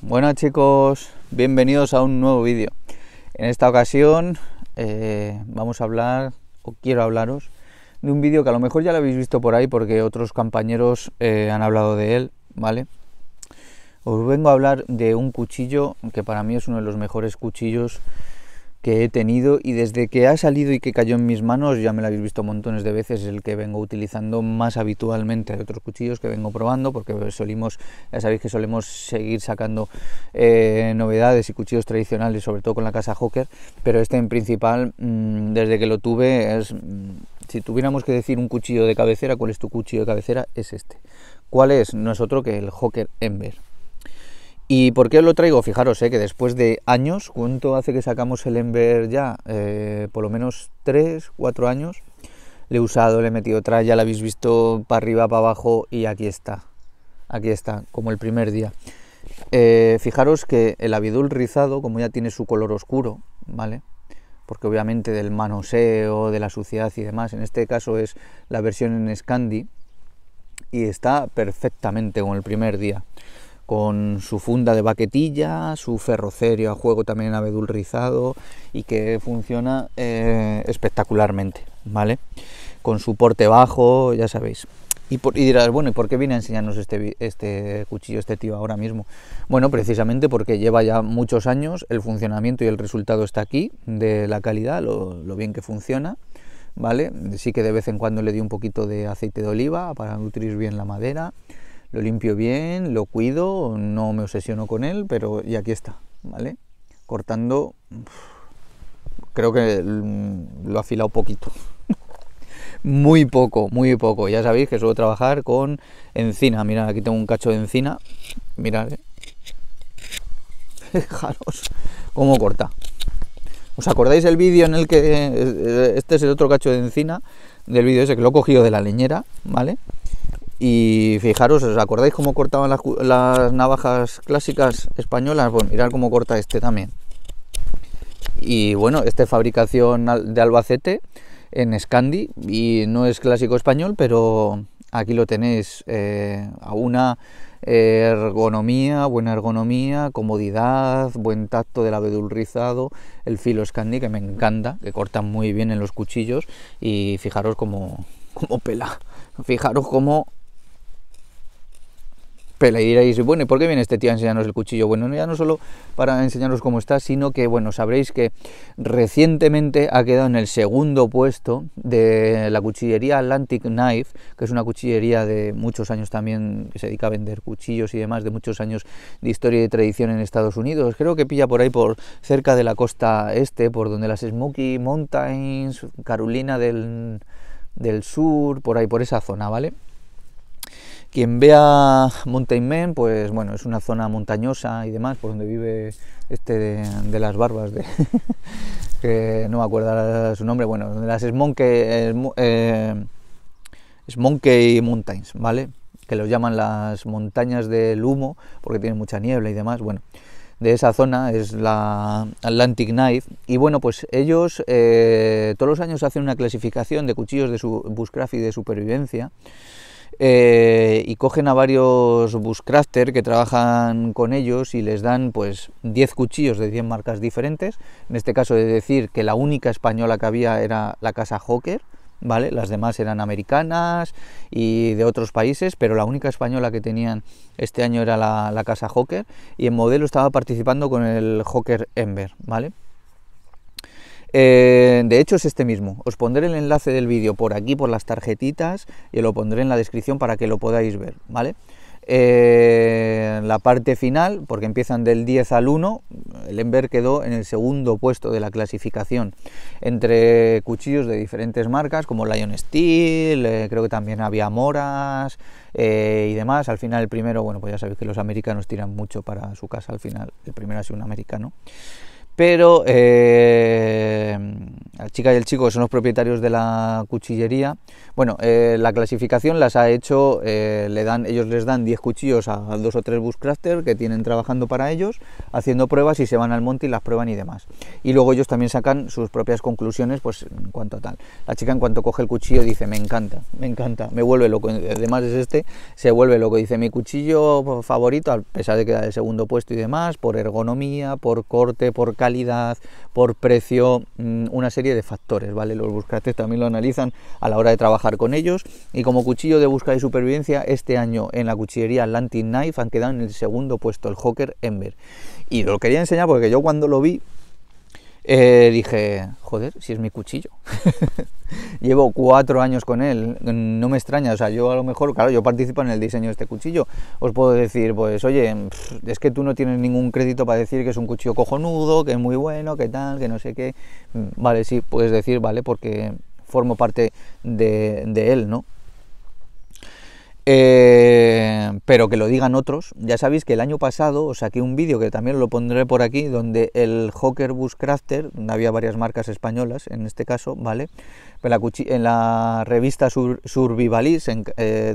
Buenas chicos, bienvenidos a un nuevo vídeo. En esta ocasión eh, vamos a hablar, o quiero hablaros, de un vídeo que a lo mejor ya lo habéis visto por ahí porque otros compañeros eh, han hablado de él, ¿vale? Os vengo a hablar de un cuchillo que para mí es uno de los mejores cuchillos que he tenido y desde que ha salido y que cayó en mis manos, ya me lo habéis visto montones de veces, es el que vengo utilizando más habitualmente. de otros cuchillos que vengo probando porque solimos, ya sabéis que solemos seguir sacando eh, novedades y cuchillos tradicionales, sobre todo con la casa Hocker pero este en principal, mm, desde que lo tuve, es, mm, si tuviéramos que decir un cuchillo de cabecera, ¿cuál es tu cuchillo de cabecera? Es este. ¿Cuál es? No es otro que el Hocker Ember. ¿Y por qué lo traigo? Fijaros, eh, que después de años, ¿cuánto hace que sacamos el Ember ya? Eh, por lo menos 3, 4 años. Le he usado, le he metido otra, ya la habéis visto para arriba, para abajo y aquí está. Aquí está, como el primer día. Eh, fijaros que el abidul rizado, como ya tiene su color oscuro, ¿vale? Porque obviamente del manoseo, de la suciedad y demás, en este caso es la versión en Scandi y está perfectamente con el primer día con su funda de baquetilla, su ferrocerio a juego también abedulrizado y que funciona eh, espectacularmente, ¿vale? Con su porte bajo, ya sabéis. Y, dirás, bueno, ¿y por qué viene a enseñarnos este, este, cuchillo, este tío ahora mismo? Bueno, precisamente porque lleva ya muchos años, el funcionamiento y el resultado está aquí, de la calidad, lo, bien que funciona, ¿vale? Sí que de vez en cuando le di un poquito de aceite de oliva para nutrir bien la madera, lo limpio bien, lo cuido, no me obsesiono con él, pero y aquí está, ¿vale? Cortando, creo que lo ha afilado poquito. muy poco, muy poco. Ya sabéis que suelo trabajar con encina. Mirad, aquí tengo un cacho de encina. Mirad, ¿eh? fijaros cómo corta. ¿Os acordáis el vídeo en el que eh, eh, este es el otro cacho de encina del vídeo ese que lo he cogido de la leñera, ¿vale? Y fijaros, ¿os acordáis cómo cortaban las, navajas clásicas españolas? Bueno, mirad cómo corta este también. Y bueno, este es fabricación de Albacete en Scandi y no es clásico español, pero aquí lo tenéis eh, a una ergonomía, buena ergonomía, comodidad, buen tacto del abedul rizado, el filo Scandi que me encanta, que corta muy bien en los cuchillos y fijaros como cómo pela, fijaros cómo le y bueno, ¿y por qué viene este tío a enseñarnos el cuchillo? Bueno, ya no solo para enseñaros cómo está, sino que, bueno, sabréis que recientemente ha quedado en el segundo puesto de la cuchillería Atlantic Knife, que es una cuchillería de muchos años también, que se dedica a vender cuchillos y demás, de muchos años de historia y tradición en Estados Unidos. Creo que pilla por ahí, por cerca de la costa este, por donde las Smoky Mountains, Carolina del Sur, por ahí, por esa zona, ¿vale? Quien vea Mountain Man, pues bueno, es una zona montañosa y demás, por donde vive este de, las barbas, de, que no me acuerdo su nombre, bueno, de las Smonkey, eh, eh, Smonkey Mountains, ¿vale? Que los llaman las montañas del humo, porque tienen mucha niebla y demás, bueno de esa zona es la Atlantic Knife y bueno pues ellos eh, todos los años hacen una clasificación de cuchillos de su bushcraft y de supervivencia eh, y cogen a varios buscrafter que trabajan con ellos y les dan pues 10 cuchillos de 10 marcas diferentes. En este caso de decir que la única española que había era la casa hocker ¿vale? Las demás eran americanas y de otros países, pero la única española que tenían este año era la, casa hocker y en modelo estaba participando con el hocker Ember, ¿vale? Eh, de hecho es este mismo. Os pondré el enlace del vídeo por aquí, por las tarjetitas, y lo pondré en la descripción para que lo podáis ver, ¿vale? Eh, la parte final, porque empiezan del 10 al 1, el Ember quedó en el segundo puesto de la clasificación entre cuchillos de diferentes marcas como Lion Steel, eh, creo que también había Moras y demás. Al final el primero, bueno, pues ya sabéis que los americanos tiran mucho para su casa al final, el primero ha sido un americano pero eh, la chica y el chico son los propietarios de la cuchillería. Bueno, eh, la clasificación las ha hecho, eh, le dan, ellos les dan 10 cuchillos a, dos o tres bushcrafters que tienen trabajando para ellos, haciendo pruebas y se van al monte y las prueban y demás. Y luego ellos también sacan sus propias conclusiones, pues en cuanto a tal. La chica en cuanto coge el cuchillo dice, me encanta, me encanta, me vuelve loco. Además es este, se vuelve loco. Dice, mi cuchillo favorito, a pesar de que da el segundo puesto y demás, por ergonomía, por corte, por calidad calidad, por precio, mm, una serie de factores, ¿vale? Los buscates también lo analizan a la hora de trabajar con ellos. Y como cuchillo de búsqueda y supervivencia, este año en la cuchillería Atlantic Knife han quedado en el segundo puesto el Hawker Ember. Y lo quería enseñar porque yo cuando lo vi eh, dije, joder, si es mi cuchillo. Llevo cuatro años con él, no me extraña, o sea, yo a lo mejor, claro, yo participo en el diseño de este cuchillo, os puedo decir, pues, oye, es que tú no tienes ningún crédito para decir que es un cuchillo cojonudo, que es muy bueno, que tal, que no sé qué. Mm, vale, sí, puedes decir, vale, porque formo parte de él, ¿no? Eh, pero que lo digan otros. Ya sabéis que el año pasado os saqué un vídeo que también lo pondré por aquí, donde el Hocker Bus Crafter, había varias marcas españolas en este caso, ¿vale? En la, revista Survivalis, eh,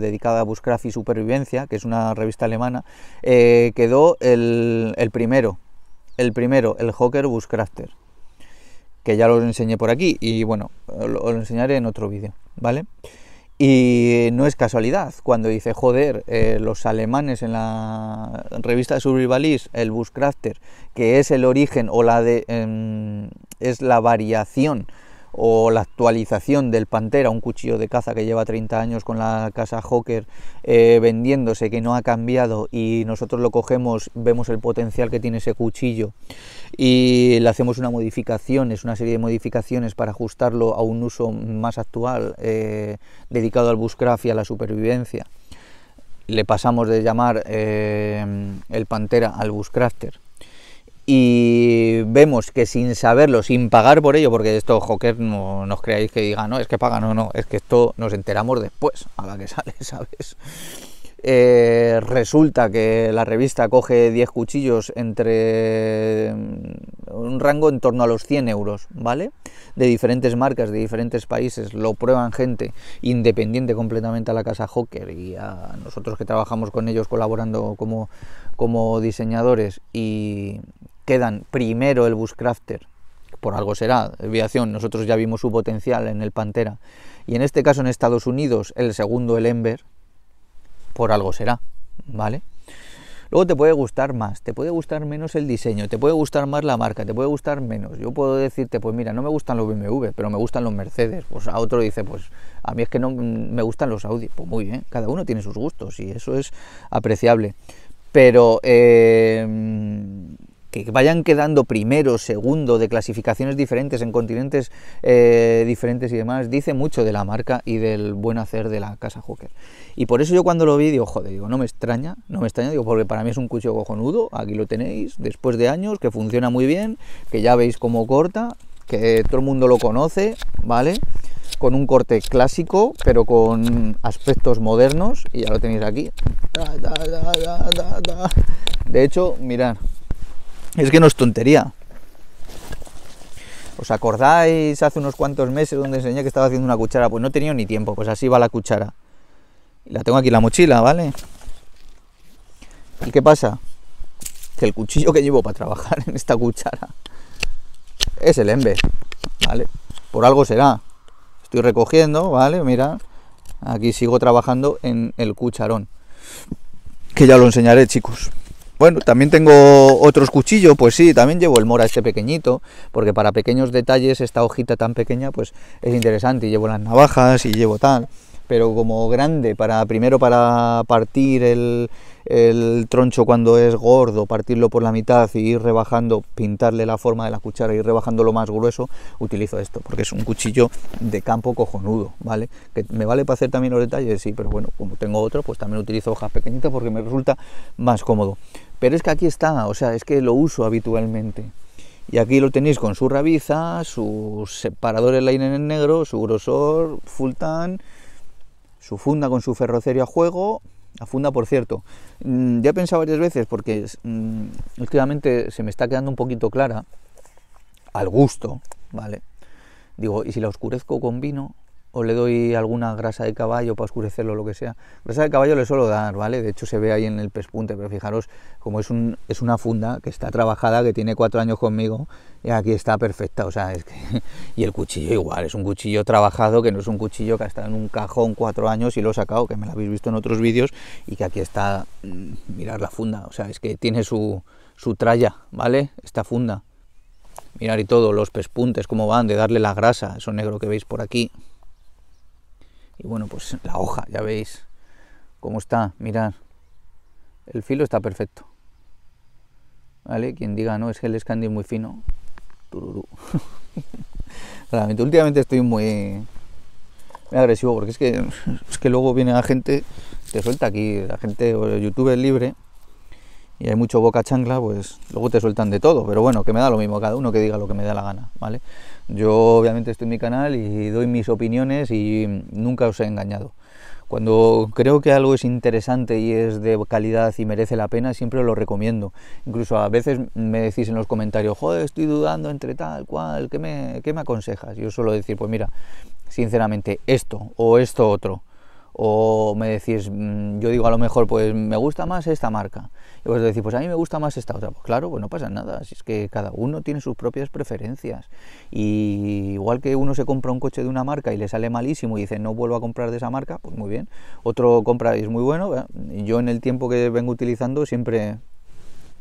dedicada a Buscraft y Supervivencia, que es una revista alemana, eh, quedó el, primero, el primero, el Hawker Bus Crafter, que ya lo enseñé por aquí y bueno, os lo, enseñaré en otro vídeo, ¿vale? vale y no es casualidad cuando dice, joder, eh, los alemanes en la revista de Survivalist, el Bushcrafter, que es el origen o la de, em, es la variación o la actualización del Pantera, un cuchillo de caza que lleva 30 años con la casa Hawker eh, vendiéndose, que no ha cambiado y nosotros lo cogemos, vemos el potencial que tiene ese cuchillo y le hacemos una modificación, es una serie de modificaciones para ajustarlo a un uso más actual eh, dedicado al bushcraft y a la supervivencia. Le pasamos de llamar eh, el Pantera al bushcrafter y vemos que sin saberlo, sin pagar por ello, porque esto, Joker, no, os creáis que diga, no, es que paga, no, no, es que esto nos enteramos después, a la que sale, ¿sabes? Eh, resulta que la revista coge 10 cuchillos entre mm, un rango en torno a los 100 euros, ¿vale? De diferentes marcas, de diferentes países, lo prueban gente independiente completamente a la casa Hocker y a nosotros que trabajamos con ellos colaborando como, como diseñadores y, quedan primero el buscrafter por algo será, aviación, nosotros ya vimos su potencial en el Pantera, y en este caso en Estados Unidos el segundo el Ember, por algo será, ¿vale? Luego te puede gustar más, te puede gustar menos el diseño, te puede gustar más la marca, te puede gustar menos. Yo puedo decirte, pues mira, no me gustan los BMW, pero me gustan los Mercedes. Pues a otro dice, pues a mí es que no me gustan los Audi. Pues muy bien, cada uno tiene sus gustos y eso es apreciable. Pero eh, que vayan quedando primero, segundo, de clasificaciones diferentes en continentes eh, diferentes y demás, dice mucho de la marca y del buen hacer de la casa Hooker. Y por eso yo cuando lo vi, digo, joder, digo, no me extraña, no me extraña, digo, porque para mí es un cuchillo cojonudo, aquí lo tenéis, después de años, que funciona muy bien, que ya veis cómo corta, que todo el mundo lo conoce, ¿vale? Con un corte clásico, pero con aspectos modernos, y ya lo tenéis aquí. De hecho, mirad, es que no es tontería. ¿Os acordáis hace unos cuantos meses donde enseñé que estaba haciendo una cuchara? Pues no tenía ni tiempo, pues así va la cuchara. Y la tengo aquí en la mochila, ¿vale? ¿Y qué pasa? Que el cuchillo que llevo para trabajar en esta cuchara es el embe, ¿vale? Por algo será. Estoy recogiendo, ¿vale? Mira, aquí sigo trabajando en el cucharón. Que ya lo enseñaré, chicos. Bueno, también tengo otros cuchillos, pues sí, también llevo el mora este pequeñito, porque para pequeños detalles esta hojita tan pequeña pues es interesante, y llevo las navajas y llevo tal pero como grande, para primero para partir el, troncho cuando es gordo, partirlo por la mitad y ir rebajando, pintarle la forma de la cuchara y ir rebajando lo más grueso, utilizo esto, porque es un cuchillo de campo cojonudo, ¿vale? Que me vale para hacer también los detalles, sí, pero bueno, como tengo otro, pues también utilizo hojas pequeñitas porque me resulta más cómodo. Pero es que aquí está, o sea, es que lo uso habitualmente. Y aquí lo tenéis con su rabiza, sus separadores line en negro, su grosor, full tan, su funda con su ferrocerio a juego. La funda, por cierto, mm, ya he pensado varias veces porque mm, últimamente se me está quedando un poquito clara al gusto, ¿vale? Digo, ¿y si la oscurezco con vino? o le doy alguna grasa de caballo para oscurecerlo, lo que sea. Grasa de caballo le suelo dar, ¿vale? De hecho se ve ahí en el pespunte, pero fijaros como es, una funda que está trabajada, que tiene cuatro años conmigo, y aquí está perfecta, o sea, es que... y el cuchillo igual, es un cuchillo trabajado, que no es un cuchillo que ha estado en un cajón cuatro años y lo he sacado, que me lo habéis visto en otros vídeos, y que aquí está, mm, Mirar la funda, o sea, es que tiene su, su tralla, ¿vale? Esta funda. Mirar y todo, los pespuntes, cómo van, de darle la grasa, eso negro que veis por aquí, y bueno, pues la hoja, ya veis cómo está, mirar El filo está perfecto. ¿Vale? Quien diga, no, es que el Scandi muy fino. últimamente estoy muy, agresivo porque es que, es que luego viene la gente, te suelta aquí, la gente, el YouTube libre y hay mucho boca chancla, pues luego te sueltan de todo, pero bueno, que me da lo mismo, cada uno que diga lo que me da la gana, ¿vale? Yo obviamente estoy en mi canal y doy mis opiniones y nunca os he engañado. Cuando creo que algo es interesante y es de calidad y merece la pena, siempre lo recomiendo. Incluso a veces me decís en los comentarios, joder, estoy dudando entre tal, cual, ¿qué me, qué me aconsejas? Yo suelo decir, pues mira, sinceramente, esto o esto otro o me decís, mm, yo digo a lo mejor, pues me gusta más esta marca, y vos decís, pues a mí me gusta más esta otra, pues claro, pues no pasa nada, si es que cada uno tiene sus propias preferencias, y igual que uno se compra un coche de una marca y le sale malísimo y dice, no vuelvo a comprar de esa marca, pues muy bien, otro compra y es muy bueno, yo en el tiempo que vengo utilizando siempre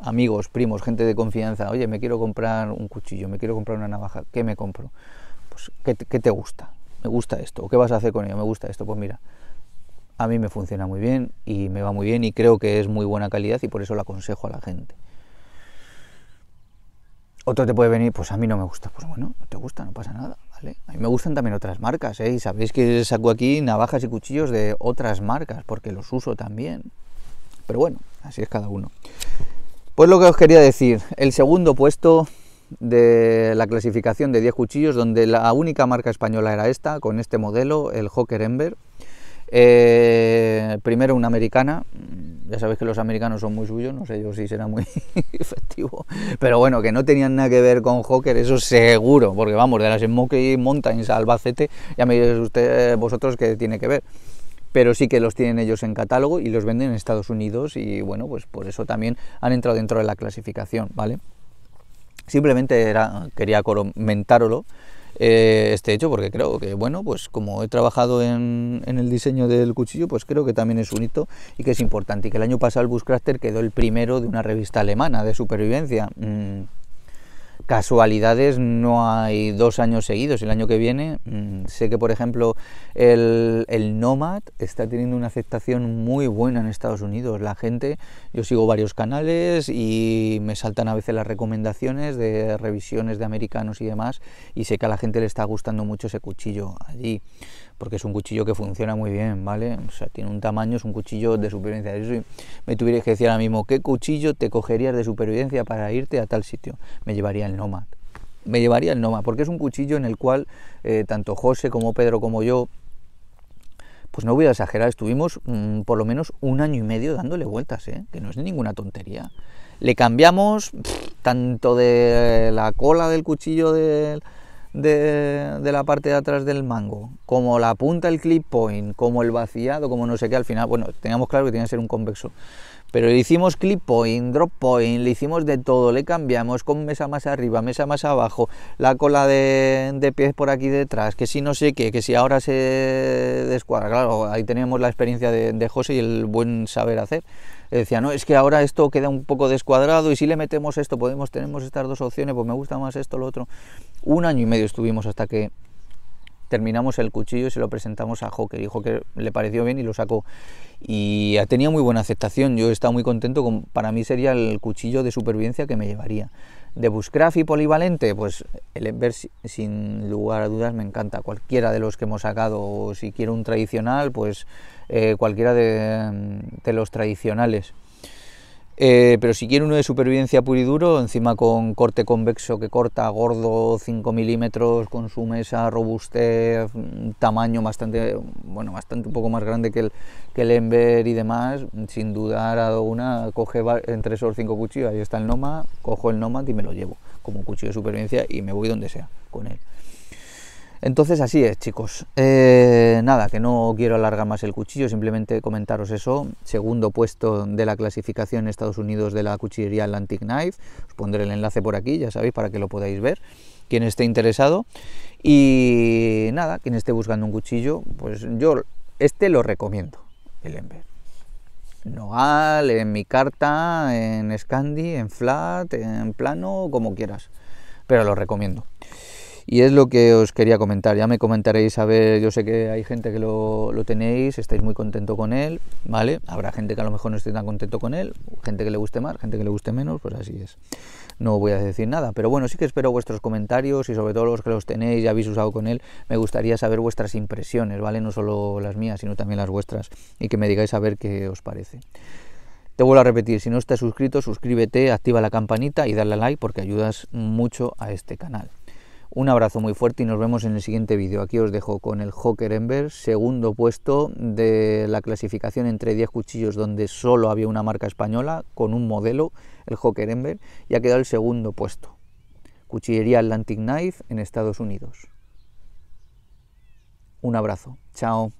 amigos, primos, gente de confianza, oye, me quiero comprar un cuchillo, me quiero comprar una navaja, ¿qué me compro? Pues, ¿qué qué te gusta? Me gusta esto, ¿qué vas a hacer con ello? Me gusta esto, pues mira, a mí me funciona muy bien y me va muy bien y creo que es muy buena calidad y por eso la aconsejo a la gente. Otro te puede venir, pues a mí no me gusta, pues bueno, no te gusta, no pasa nada, ¿vale? A mí me gustan también otras marcas, ¿eh? Y sabéis que saco aquí navajas y cuchillos de otras marcas porque los uso también. Pero bueno, así es cada uno. Pues lo que os quería decir, el segundo puesto de la clasificación de 10 cuchillos, donde la única marca española era esta, con este modelo, el Hawker Ember. Eh, primero una americana, ya sabéis que los americanos son muy suyos, no sé yo si será muy efectivo, pero bueno, que no tenían nada que ver con Hawker, eso seguro, porque vamos, de las Smokey Mountains a Albacete, ya me diréis usted, eh, vosotros qué tiene que ver pero sí que los tienen ellos en catálogo y los venden en Estados Unidos y bueno, pues por eso también han entrado dentro de la clasificación, ¿vale? Simplemente quería comentarlo este hecho, porque creo que, bueno, pues como he trabajado en, el diseño del cuchillo, pues creo que también es un hito y que es importante. Y que el año pasado el Buscrafter quedó el primero de una revista alemana de supervivencia. Mm, casualidades no hay dos años seguidos. El año que viene mm, sé que, por ejemplo, el, el, Nomad está teniendo una aceptación muy buena en Estados Unidos. La gente, yo sigo varios canales y me saltan a veces las recomendaciones de revisiones de americanos y demás y sé que a la gente le está gustando mucho ese cuchillo allí porque es un cuchillo que funciona muy bien, ¿vale? O sea, tiene un tamaño, es un cuchillo de supervivencia. Si me tuvierais que decir ahora mismo, ¿qué cuchillo te cogerías de supervivencia para irte a tal sitio? Me llevaría el Nomad. Me llevaría el Nomad, porque es un cuchillo en el cual eh, tanto José como Pedro como yo pues no voy a exagerar, estuvimos mm, por lo menos un año y medio dándole vueltas, ¿eh? que no es ninguna tontería. Le cambiamos tanto de la cola del cuchillo del de, la parte de atrás del mango, como la punta del clip point, como el vaciado, como no sé qué, al final, bueno, teníamos claro que tiene que ser un convexo. Pero le hicimos clip point, drop point, le hicimos de todo, le cambiamos con mesa más arriba, mesa más abajo, la cola de, pies por aquí detrás, que si no sé qué, que si ahora se descuadra. Claro, ahí teníamos la experiencia de, de José y el buen saber hacer decía, no, es que ahora esto queda un poco descuadrado y si le metemos esto, podemos, tenemos estas dos opciones, pues me gusta más esto, lo otro. Un año y medio estuvimos hasta que terminamos el cuchillo y se lo presentamos a Jo, que dijo que le pareció bien y lo sacó. Y ha tenido muy buena aceptación, yo he estado muy contento, con, para mí sería el cuchillo de supervivencia que me llevaría. De Buscraft y polivalente, pues el Ember sin lugar a dudas me encanta, cualquiera de los que hemos sacado, o si quiero un tradicional, pues eh, cualquiera de, de los tradicionales. Eh, pero si quiere uno de supervivencia puro y duro, encima con corte convexo que corta gordo 5 milímetros, con su mesa, robustez, mm, tamaño bastante, bueno, bastante un poco más grande que el, que el Ember y demás, sin dudar a una, coge entre esos cinco cuchillos, ahí está el noma cojo el Nomad y me lo llevo como cuchillo de supervivencia y me voy donde sea con él. Entonces así es, chicos. Eh, nada, que no quiero alargar más el cuchillo, simplemente comentaros eso. Segundo puesto de la clasificación en Estados Unidos de la cuchillería Atlantic Knife. Os pondré el enlace por aquí, ya sabéis, para que lo podáis ver, quien esté interesado. Y nada, quien esté buscando un cuchillo, pues yo este lo recomiendo, el Ember. Noal, en mi carta, en Scandi, en flat, en plano, como quieras. Pero lo recomiendo. Y es lo que os quería comentar. Ya me comentaréis, a ver, yo sé que hay gente que lo, tenéis, estáis muy contento con él, ¿vale? Habrá gente que a lo mejor no esté tan contento con él, gente que le guste más, gente que le guste menos, pues así es. No voy a decir nada, pero bueno, sí que espero vuestros comentarios y sobre todo los que los tenéis, ya habéis usado con él, me gustaría saber vuestras impresiones, ¿vale? No solo las mías, sino también las vuestras y que me digáis a ver qué os parece. Te vuelvo a repetir, si no estás suscrito, suscríbete, activa la campanita y dale a like porque ayudas mucho a este canal. Un abrazo muy fuerte y nos vemos en el siguiente vídeo. Aquí os dejo con el Hawker Ember, segundo puesto de la clasificación entre 10 cuchillos donde solo había una marca española con un modelo, el Hocker Ember, y ha quedado el segundo puesto. Cuchillería Atlantic Knife en Estados Unidos. Un abrazo. Chao.